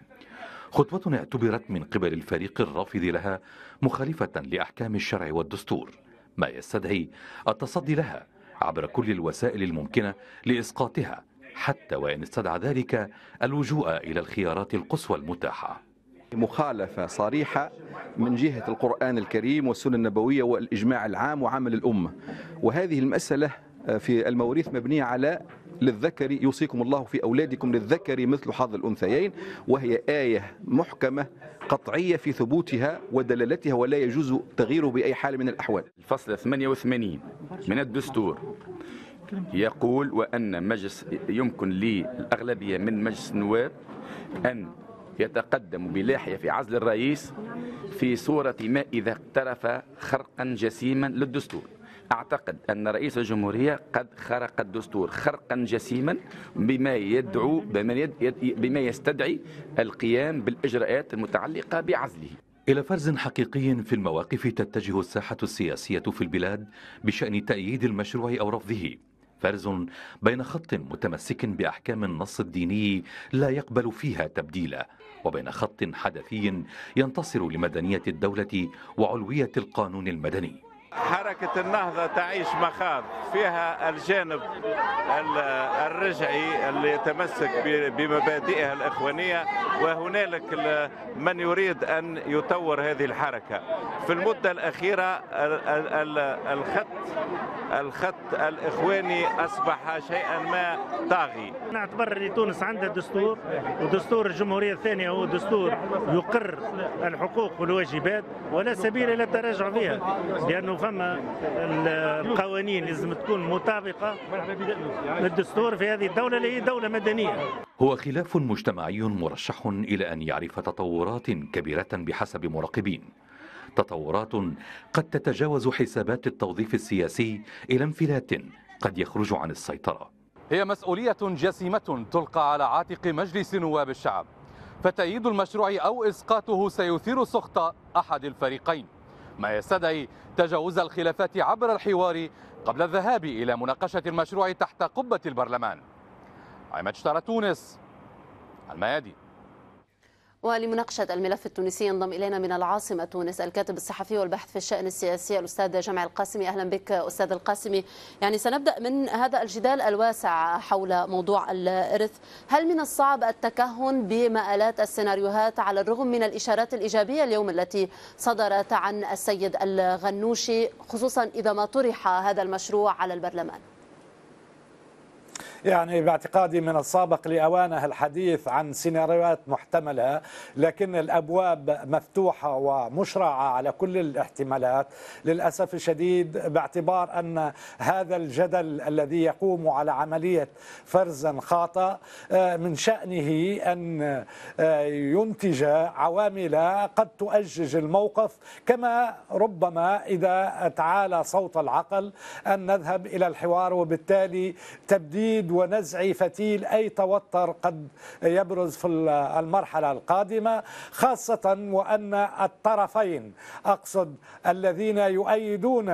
خطوة اعتبرت من قبل الفريق الرافض لها مخالفة لأحكام الشرع والدستور ما يستدعي التصدي لها عبر كل الوسائل الممكنة لإسقاطها حتى وإن استدعى ذلك اللجوء إلى الخيارات القصوى المتاحة مخالفة صريحة من جهة القرآن الكريم والسنة النبوية والإجماع العام وعمل الأمة وهذه المسألة آه، في المواريث مبنية على للذكر يوصيكم الله في أولادكم للذكر مثل حظ الأنثيين وهي آية محكمة قطعية في ثبوتها ودلالتها ولا يجوز تغييره بأي حال من الأحوال الفصل 88 من الدستور يقول وأن مجلس يمكن للأغلبية من مجلس النواب أن يتقدم بلاحية في عزل الرئيس في صورة ما إذا اقترف خرقا جسيما للدستور أعتقد أن رئيس الجمهورية قد خرق الدستور خرقا جسيما بما يدعو بما يستدعي القيام بالإجراءات المتعلقة بعزله إلى فرز حقيقي في المواقف تتجه الساحة السياسية في البلاد بشأن تأييد المشروع أو رفضه فرز بين خط متمسك بأحكام النص الديني لا يقبل فيها تبديلا وبين خط حدثي ينتصر لمدنية الدولة وعلوية القانون المدني حركة النهضة تعيش مخاض فيها الجانب الرجعي اللي يتمسك بمبادئها الإخوانية وهنالك من يريد أن يطور هذه الحركة في المدة الأخيرة الخط الخط الإخواني أصبح شيئا ما طاغي نعتبر أن تونس عندها دستور ودستور الجمهورية الثانية هو دستور يقر الحقوق والواجبات ولا سبيل إلى التراجع فيها لأنه فما القوانين لازم تكون مطابقه للدستور في هذه الدوله اللي هي دوله مدنيه هو خلاف مجتمعي مرشح الى ان يعرف تطورات كبيره بحسب مراقبين تطورات قد تتجاوز حسابات التوظيف السياسي الى انفلات قد يخرج عن السيطره هي مسؤوليه جسيمه تلقى على عاتق مجلس نواب الشعب فتأييد المشروع أو إسقاطه سيثير سخط أحد الفريقين ما يستدعي تجاوز الخلافات عبر الحوار قبل الذهاب إلى مناقشة المشروع تحت قبة البرلمان عماد تونس الميادي ولمناقشة الملف التونسي ينضم إلينا من العاصمة تونس الكاتب الصحفي والباحث في الشأن السياسي الأستاذ جمع القاسمي أهلا بك أستاذ القاسمي يعني سنبدأ من هذا الجدال الواسع حول موضوع الإرث هل من الصعب التكهن بمآلات السيناريوهات على الرغم من الإشارات الإيجابية اليوم التي صدرت عن السيد الغنوشي خصوصا إذا ما طرح هذا المشروع على البرلمان يعني باعتقادي من السابق لأوانه الحديث عن سيناريوهات محتملة لكن الأبواب مفتوحة ومشرعة على كل الاحتمالات للأسف الشديد باعتبار أن هذا الجدل الذي يقوم على عملية فرز خاطئ آه، من شأنه أن آه، ينتج عوامل قد تؤجج الموقف كما ربما إذا تعالى صوت العقل أن نذهب إلى الحوار وبالتالي تبديد ونزع فتيل أي توتر قد يبرز في المرحلة القادمة خاصة وأن الطرفين أقصد الذين يؤيدون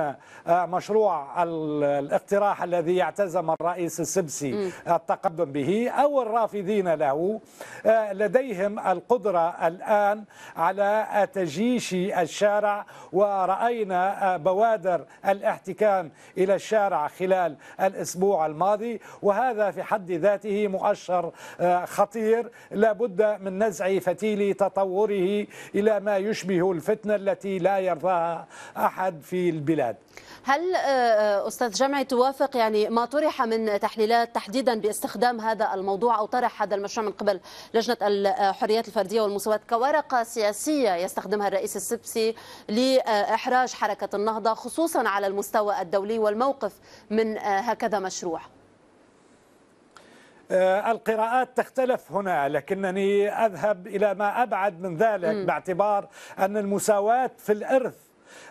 آه، مشروع الاقتراح الذي يعتزم الرئيس السبسي التقدم به أو الرافضين له آه، لديهم القدرة الآن على تجيش الشارع ورأينا آه، بوادر الاحتكام إلى الشارع خلال الأسبوع الماضي وهذا وهذا في حد ذاته مؤشر آه، خطير لابد من نزع فتيل تطوره إلى ما يشبه الفتنة التي لا يرضاها أحد في البلاد هل آه، آه، أستاذ جمعي توافق يعني ما طرح من تحليلات تحديدا باستخدام هذا الموضوع أو طرح هذا المشروع من قبل لجنة الحريات الفردية والمساواة كورقة سياسية يستخدمها الرئيس السبسي لإحراج حركة النهضة خصوصا على المستوى الدولي والموقف من هكذا مشروع آه، القراءات تختلف هنا لكنني أذهب إلى ما أبعد من ذلك م. باعتبار أن المساواة في الإرث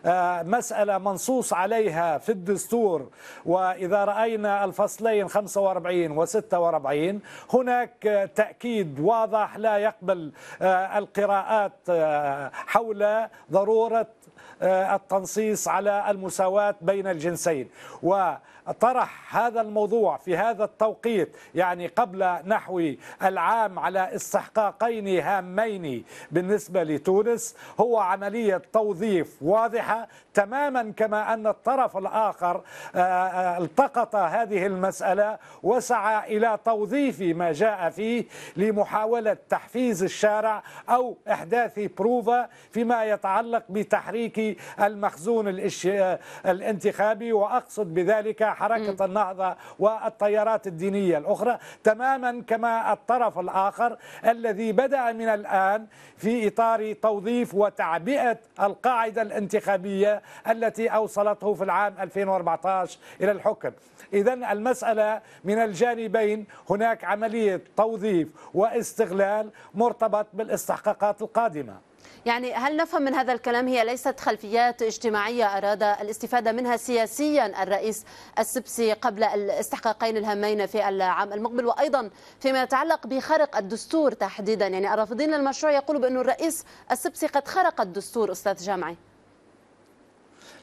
آه، مسألة منصوص عليها في الدستور وإذا رأينا الفصلين 45 و 46 هناك تأكيد واضح لا يقبل آه، القراءات حول ضرورة التنصيص على المساواة بين الجنسين و طرح هذا الموضوع في هذا التوقيت يعني قبل نحو العام على استحقاقين هامين بالنسبة لتونس هو عملية توظيف واضحة تماما كما أن الطرف الآخر آه، آه، التقط هذه المسألة وسعى إلى توظيف ما جاء فيه لمحاولة تحفيز الشارع أو إحداث بروفا فيما يتعلق بتحريك المخزون آه، الانتخابي وأقصد بذلك حركة النهضة والتيارات الدينية الأخرى تماما كما الطرف الآخر الذي بدأ من الآن في إطار توظيف وتعبئة القاعدة الانتخابية التي أوصلته في العام 2014 إلى الحكم إذا المسألة من الجانبين هناك عملية توظيف واستغلال مرتبط بالاستحقاقات القادمة يعني هل نفهم من هذا الكلام هي ليست خلفيات اجتماعية أراد الاستفادة منها سياسيا الرئيس السبسي قبل الاستحقاقين الهامين في العام المقبل وأيضا فيما يتعلق بخرق الدستور تحديدا يعني الرافضين للمشروع يقولوا بأن الرئيس السبسي قد خرق الدستور أستاذ جامعي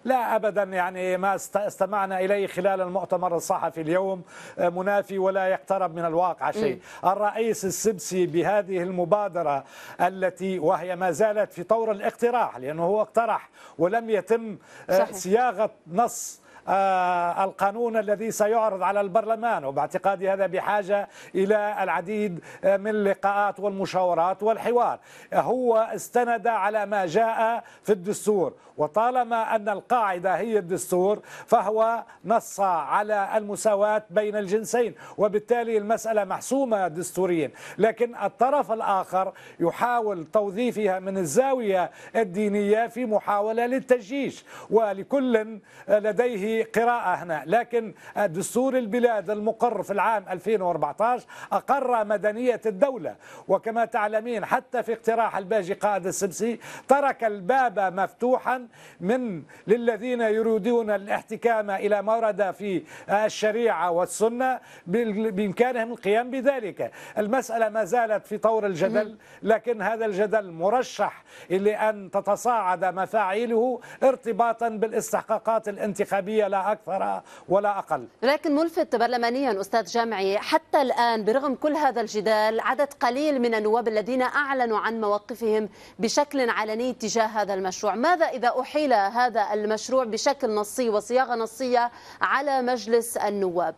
لا أبدا يعني ما استمعنا إليه خلال المؤتمر الصحفي اليوم آه، منافي ولا يقترب من الواقع شيء الرئيس السبسي بهذه المبادرة التي وهي ما زالت في طور الاقتراح لأنه هو اقترح ولم يتم آه، صحيح. صياغة نص آه، القانون الذي سيعرض على البرلمان وباعتقادي هذا بحاجة إلى العديد آه، من اللقاءات والمشاورات والحوار هو استند على ما جاء في الدستور وطالما أن القاعدة هي الدستور فهو نص على المساواة بين الجنسين وبالتالي المسألة محسومة دستوريا لكن الطرف الآخر يحاول توظيفها من الزاوية الدينية في محاولة للتجيش ولكل لديه قراءة هنا لكن دستور البلاد المقر في العام 2014 أقر مدنية الدولة وكما تعلمين حتى في اقتراح الباجي قائد السبسي ترك الباب مفتوحا من للذين يريدون الاحتكام إلى ما ورد في الشريعة والسنة بإمكانهم القيام بذلك المسألة ما زالت في طور الجدل لكن هذا الجدل مرشح لأن تتصاعد مفاعيله ارتباطا بالاستحقاقات الانتخابية لا أكثر ولا أقل لكن ملفت برلمانيا أستاذ جامعي حتى الآن برغم كل هذا الجدال عدد قليل من النواب الذين أعلنوا عن مواقفهم بشكل علني تجاه هذا المشروع ماذا إذا أحيل هذا المشروع بشكل نصي وصياغة نصية على مجلس النواب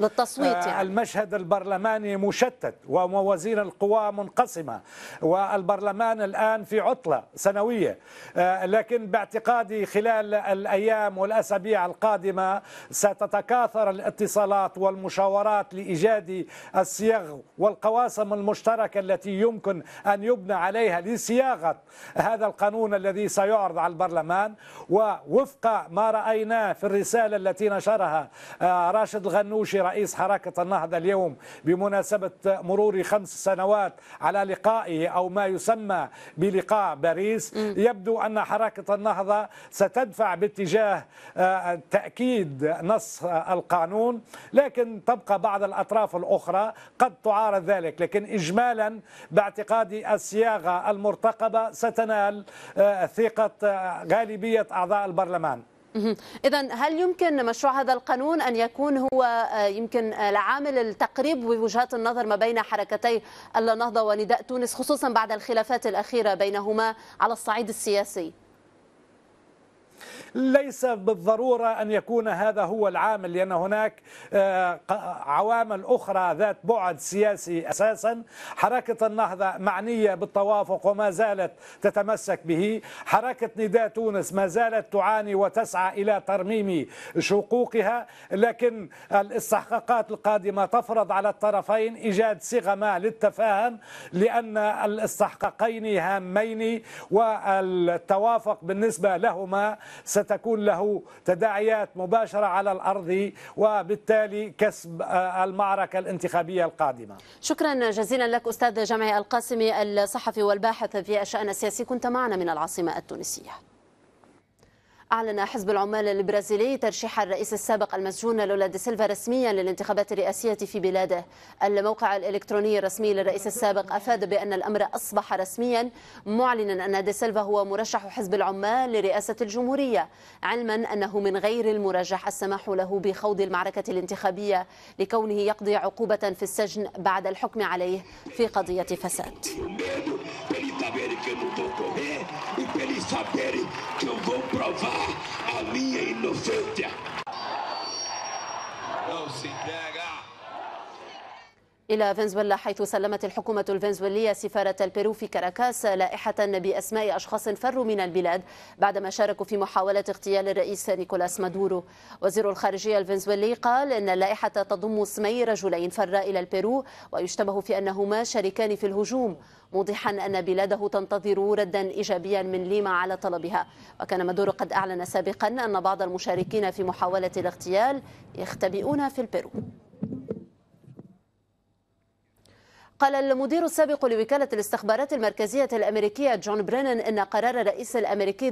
للتصويت يعني. المشهد البرلماني مشتت وموازين القوى منقسمة والبرلمان الآن في عطلة سنوية آه، لكن باعتقادي خلال الأيام والأسابيع القادمة ستتكاثر الاتصالات والمشاورات لإيجاد الصيغ والقواسم المشتركة التي يمكن أن يبنى عليها لصياغة هذا القانون الذي سيعرض على البرلمان ووفق ما رأيناه في الرسالة التي نشرها آه، راشد الغنوشي رئيس حركة النهضة اليوم بمناسبة مرور خمس سنوات على لقائه أو ما يسمى بلقاء باريس يبدو أن حركة النهضة ستدفع باتجاه آه، تأكيد نص القانون لكن تبقى بعض الأطراف الأخرى قد تعارض ذلك لكن إجمالا باعتقادي الصياغة المرتقبة ستنال آه، ثقة آه، غالبية أعضاء البرلمان إذا هل يمكن مشروع هذا القانون أن يكون هو آه، يمكن العامل آه، التقريب بوجهات النظر ما بين حركتي النهضة ونداء تونس خصوصا بعد الخلافات الأخيرة بينهما على الصعيد السياسي؟ ليس بالضرورة أن يكون هذا هو العامل لأن هناك آه، عوامل أخرى ذات بعد سياسي أساسا حركة النهضة معنية بالتوافق وما زالت تتمسك به حركة نداء تونس ما زالت تعاني وتسعى إلى ترميم شقوقها لكن الاستحقاقات القادمة تفرض على الطرفين إيجاد صيغة ما للتفاهم لأن الاستحقاقين هامين والتوافق بالنسبة لهما ست ستكون له تداعيات مباشرة على الأرض وبالتالي كسب آه، المعركة الانتخابية القادمة شكرا جزيلا لك أستاذ جمعي القاسمي الصحفي والباحث في الشأن السياسي كنت معنا من العاصمة التونسية أعلن حزب العمال البرازيلي ترشيح الرئيس السابق المسجون لولا دي سيلفا رسميا للانتخابات الرئاسية في بلاده. الموقع الإلكتروني الرسمي للرئيس السابق أفاد بأن الأمر أصبح رسميا معلنا أن دي سيلفا هو مرشح حزب العمال لرئاسة الجمهورية علما أنه من غير المرجح السماح له بخوض المعركة الانتخابية لكونه يقضي عقوبة في السجن بعد الحكم عليه في قضية فساد. a mi inocencia. No, se te إلى فنزويلا حيث سلمت الحكومة الفنزويلية سفارة البيرو في كاراكاس لائحة بأسماء أشخاص فروا من البلاد بعدما شاركوا في محاولة اغتيال الرئيس نيكولاس مادورو وزير الخارجية الفنزويلي قال إن اللائحة تضم اسمي رجلين فرا إلى البيرو ويشتبه في أنهما شريكان في الهجوم موضحا أن بلاده تنتظر ردا إيجابيا من ليما على طلبها وكان مادورو قد أعلن سابقا أن بعض المشاركين في محاولة الاغتيال يختبئون في البيرو قال المدير السابق لوكالة الاستخبارات المركزية الأمريكية جون برينن أن قرار الرئيس الأمريكي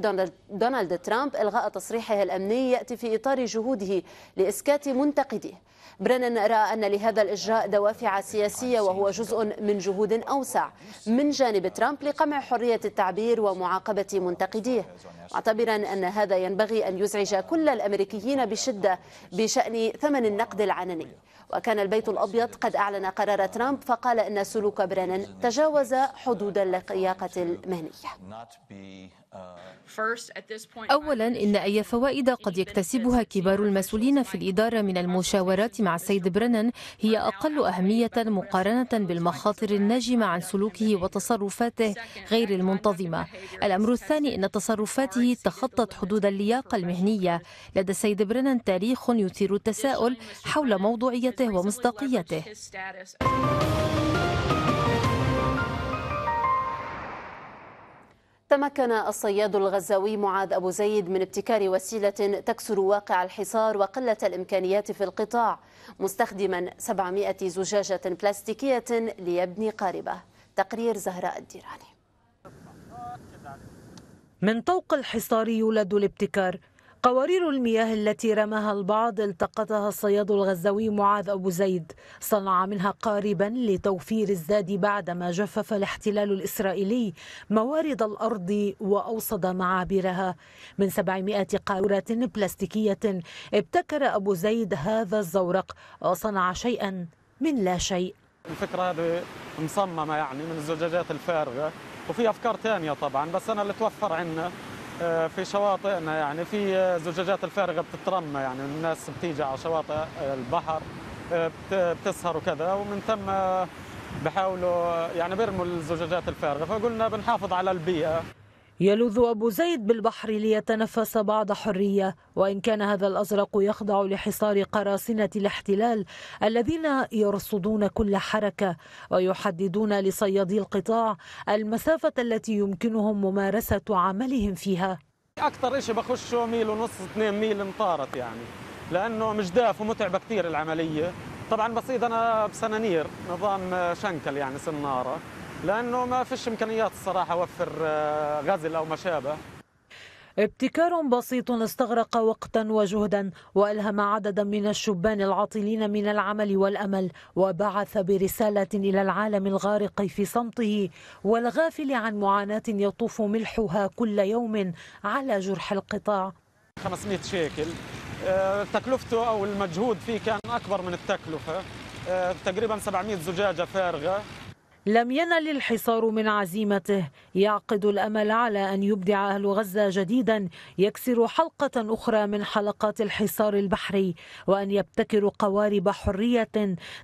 دونالد ترامب إلغاء تصريحه الأمني يأتي في إطار جهوده لإسكات منتقديه برينن رأى أن لهذا الإجراء دوافع سياسية وهو جزء من جهود أوسع من جانب ترامب لقمع حرية التعبير ومعاقبة منتقديه معتبرا أن هذا ينبغي أن يزعج كل الأمريكيين بشدة بشأن ثمن النقد العنني وكان البيت الأبيض قد أعلن قرار ترامب فقال أن سلوك برينن تجاوز حدود اللياقة المهنية أولا إن أي فوائد قد يكتسبها كبار المسؤولين في الإدارة من المشاورات مع السيد برنن هي أقل أهمية مقارنة بالمخاطر الناجمة عن سلوكه وتصرفاته غير المنتظمة الأمر الثاني إن تصرفاته تخطت حدود اللياقة المهنية لدى السيد برنن تاريخ يثير التساؤل حول موضوعيته ومصداقيته تمكن الصياد الغزاوي معاذ أبو زيد من ابتكار وسيلة تكسر واقع الحصار وقلة الإمكانيات في القطاع مستخدما 700 زجاجة بلاستيكية ليبني قاربة تقرير زهراء الديراني من طوق الحصار يولد الابتكار قوارير المياه التي رماها البعض التقطها الصياد الغزاوي معاذ أبو زيد صنع منها قاربا لتوفير الزاد بعدما جفف الاحتلال الإسرائيلي موارد الأرض وأوصد معابرها من 700 قارورة بلاستيكية ابتكر أبو زيد هذا الزورق وصنع شيئا من لا شيء الفكرة هذه مصممة يعني من الزجاجات الفارغة وفي أفكار ثانية طبعا بس أنا اللي توفر عندنا آه، في شواطئنا يعني في آه، زجاجات الفارغه بتترمى يعني الناس بتيجي على شواطئ البحر آه، بتسهر وكذا ومن ثم بحاولوا يعني بيرموا الزجاجات الفارغه فقلنا بنحافظ على البيئه يلوذ أبو زيد بالبحر ليتنفس بعض حرية وإن كان هذا الأزرق يخضع لحصار قراصنة الاحتلال الذين يرصدون كل حركة ويحددون لصيادي القطاع المسافة التي يمكنهم ممارسة عملهم فيها أكثر شيء بخشه ميل ونص 2 ميل انطارت يعني لأنه مش داف ومتعبة كثير العملية طبعا بصيد أنا بسنانير نظام شنكل يعني سنارة لانه ما فيش امكانيات الصراحه اوفر آه، غزل او ما شابه ابتكار بسيط استغرق وقتا وجهدا والهم عددا من الشبان العاطلين من العمل والامل وبعث برساله الى العالم الغارق في صمته والغافل عن معاناه يطوف ملحها كل يوم على جرح القطاع 500 شيكل آه، تكلفته او المجهود فيه كان اكبر من التكلفه آه، تقريبا 700 زجاجه فارغه لم ينل الحصار من عزيمته يعقد الامل على ان يبدع اهل غزه جديدا يكسر حلقه اخرى من حلقات الحصار البحري وان يبتكروا قوارب حريه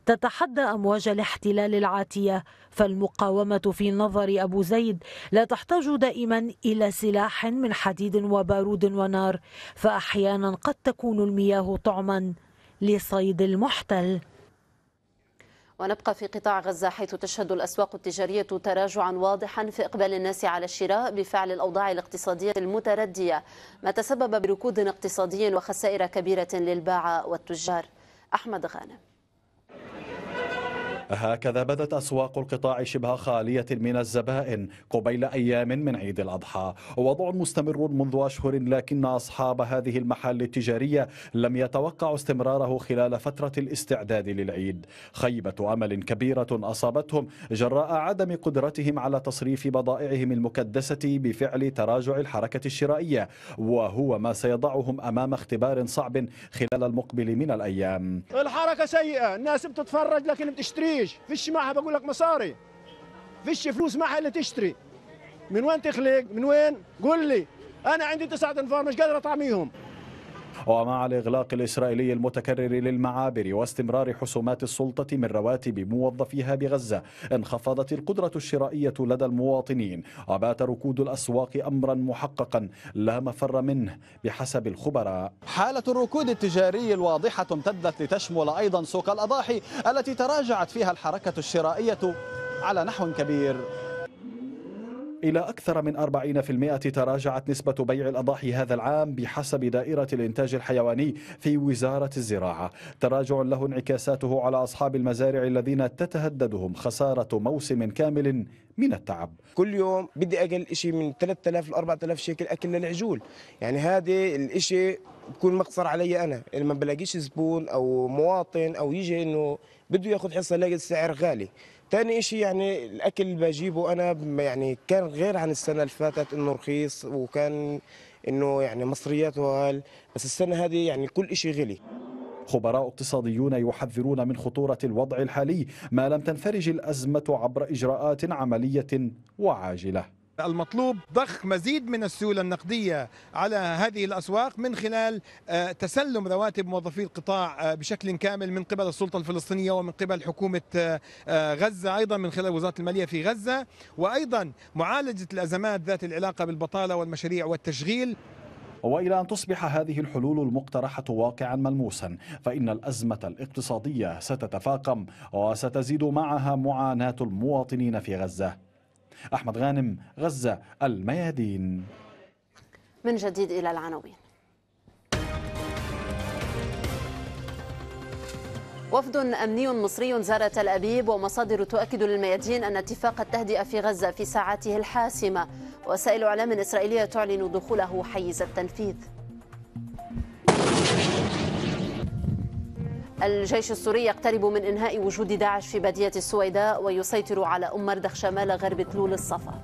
تتحدى امواج الاحتلال العاتيه فالمقاومه في نظر ابو زيد لا تحتاج دائما الى سلاح من حديد وبارود ونار فاحيانا قد تكون المياه طعما لصيد المحتل ونبقى في قطاع غزة حيث تشهد الأسواق التجارية تراجعا واضحا في إقبال الناس على الشراء بفعل الأوضاع الاقتصادية المتردية ما تسبب بركود اقتصادي وخسائر كبيرة للباعة والتجار أحمد غانم هكذا بدت أسواق القطاع شبه خالية من الزبائن قبيل أيام من عيد الأضحى وضع مستمر منذ أشهر لكن أصحاب هذه المحال التجارية لم يتوقعوا استمراره خلال فترة الاستعداد للعيد خيبة أمل كبيرة أصابتهم جراء عدم قدرتهم على تصريف بضائعهم المكدسة بفعل تراجع الحركة الشرائية وهو ما سيضعهم أمام اختبار صعب خلال المقبل من الأيام الحركة سيئة الناس بتتفرج لكن بتشتري فيش فيش معها بقول لك مصاري فيش فلوس معها اللي تشتري من وين تخلق من وين قل لي انا عندي تسعة انفار مش قادر اطعميهم ومع الإغلاق الإسرائيلي المتكرر للمعابر واستمرار حسومات السلطة من رواتب موظفيها بغزة انخفضت القدرة الشرائية لدى المواطنين وبات ركود الأسواق أمرا محققا لا مفر منه بحسب الخبراء حالة الركود التجاري الواضحة امتدت لتشمل أيضا سوق الأضاحي التي تراجعت فيها الحركة الشرائية على نحو كبير إلى أكثر من 40% تراجعت نسبة بيع الأضاحي هذا العام بحسب دائرة الإنتاج الحيواني في وزارة الزراعة تراجع له انعكاساته على أصحاب المزارع الذين تتهددهم خسارة موسم كامل من التعب كل يوم بدي أقل شيء من 3000 ل 4000 شيكل أكل للعجول يعني هذا الشيء بكون مقصر علي أنا لما بلاقيش زبون أو مواطن أو يجي أنه بده ياخذ حصة لاقي السعر غالي ثاني إشي يعني الأكل اللي بجيبه أنا يعني كان غير عن السنة اللي فاتت إنه رخيص وكان إنه يعني مصرياته هال بس السنة هذه يعني كل إشي غلي خبراء اقتصاديون يحذرون من خطورة الوضع الحالي ما لم تنفرج الأزمة عبر إجراءات عملية وعاجلة المطلوب ضخ مزيد من السيولة النقدية على هذه الأسواق من خلال آه، تسلم رواتب موظفي القطاع آه، بشكل كامل من قبل السلطة الفلسطينية ومن قبل حكومة آه، غزة أيضا من خلال وزارة المالية في غزة وأيضا معالجة الأزمات ذات العلاقة بالبطالة والمشاريع والتشغيل والى ان تصبح هذه الحلول المقترحه واقعا ملموسا فان الازمه الاقتصاديه ستتفاقم وستزيد معها معاناه المواطنين في غزه أحمد غانم غزة الميادين من جديد إلى العناوين وفد أمني مصري زار تل أبيب ومصادر تؤكد للميادين أن اتفاق التهدئة في غزة في ساعاته الحاسمة وسائل إعلام إسرائيلية تعلن دخوله حيز التنفيذ الجيش السوري يقترب من إنهاء وجود داعش في بادية السويداء ويسيطر على أم مردخ شمال غرب تلول الصفا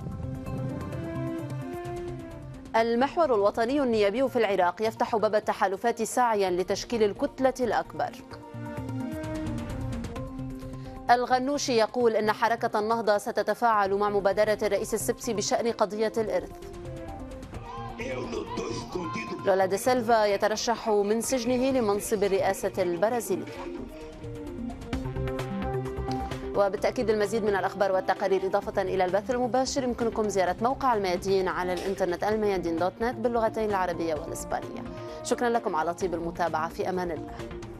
المحور الوطني النيابي في العراق يفتح باب التحالفات سعيا لتشكيل الكتلة الأكبر الغنوشي يقول إن حركة النهضة ستتفاعل مع مبادرة الرئيس السبسي بشأن قضية الإرث لولا دي سيلفا يترشح من سجنه لمنصب الرئاسة البرازيلية وبالتأكيد المزيد من الأخبار والتقارير إضافة إلى البث المباشر يمكنكم زيارة موقع الميادين على الإنترنت الميادين دوت نت باللغتين العربية والإسبانية شكرا لكم على طيب المتابعة في أمان الله